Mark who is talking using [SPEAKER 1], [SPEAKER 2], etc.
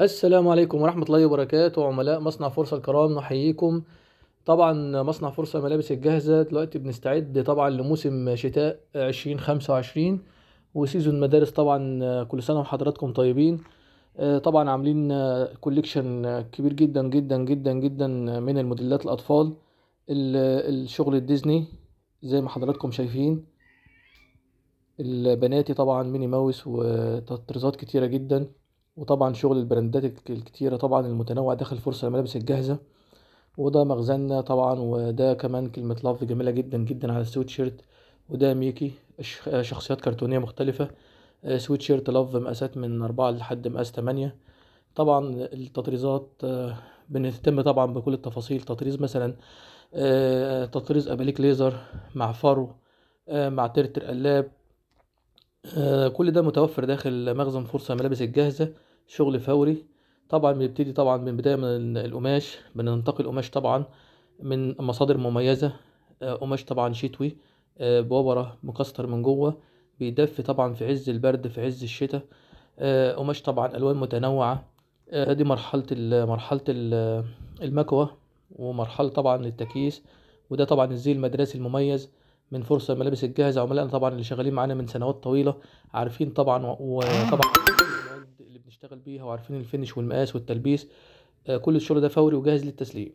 [SPEAKER 1] السلام عليكم ورحمة الله وبركاته عملاء مصنع فرصة الكرام نحييكم طبعا مصنع فرصة ملابس الجاهزة دلوقتي بنستعد طبعا لموسم شتاء عشرين خمسة وعشرين وسيزون مدارس طبعا كل سنة وحضراتكم طيبين آه، طبعا عاملين كوليكشن كبير جدا جدا جدا جدا من الموديلات الأطفال الشغل الديزني زي ما حضراتكم شايفين البناتي طبعا ميني ماوس وتطريزات كتيرة جدا وطبعا شغل البراندات الكتيرة طبعا المتنوع داخل فرصة الملابس الجاهزة وده مخزننا طبعا وده كمان كلمة لف جميلة جدا جدا على السويت شيرت وده ميكي شخصيات كرتونية مختلفة آه، سويت شيرت لف مقاسات من أربعة لحد مقاس تمانية طبعا التطريزات آه، بنهتم طبعا بكل التفاصيل تطريز مثلا آه، تطريز أباليك ليزر مع فارو مع ترتر قلاب كل ده متوفر داخل مخزن فرصة ملابس الجاهزة شغل فوري طبعا بنبتدي طبعا من بداية من القماش بننتقي القماش طبعا من مصادر مميزة آه، قماش طبعا شتوي آه، بوبرة مكستر من جوه بيدف طبعا في عز البرد في عز الشتاء آه، قماش طبعا ألوان متنوعة دي مرحلة مرحلة المكوة ومرحلة طبعا التكييس وده طبعا الزي المدرسي المميز من فرصة الملابس الجاهزة عملائنا طبعا اللي شغالين معانا من سنوات طويلة عارفين طبعا وطبعا نشتغل بيها وعارفين الفينش والمقاس والتلبيس آه، كل الشغل ده فوري وجاهز للتسليم